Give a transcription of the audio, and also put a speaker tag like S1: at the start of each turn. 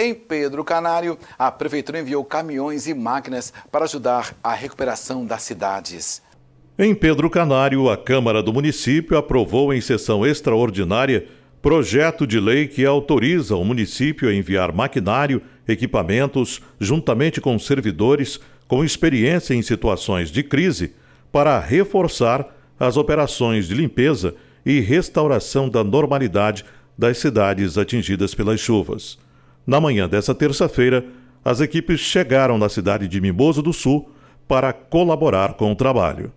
S1: Em Pedro Canário, a prefeitura enviou caminhões e máquinas para ajudar a recuperação das cidades.
S2: Em Pedro Canário, a Câmara do Município aprovou em sessão extraordinária projeto de lei que autoriza o município a enviar maquinário, equipamentos, juntamente com servidores com experiência em situações de crise, para reforçar as operações de limpeza e restauração da normalidade das cidades atingidas pelas chuvas. Na manhã dessa terça-feira, as equipes chegaram na cidade de Mimoso do Sul para colaborar com o trabalho.